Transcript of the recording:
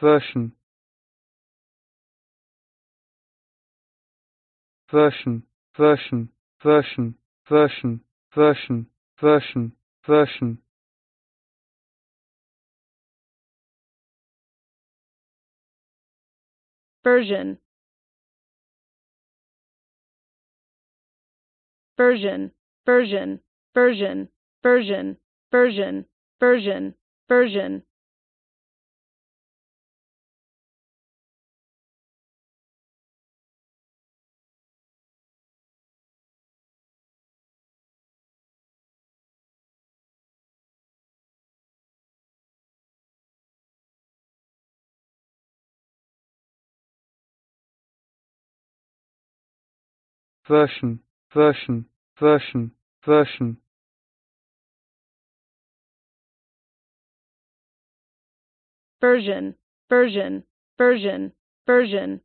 version version version version version version version version version version version version version version version version version version version version version version version version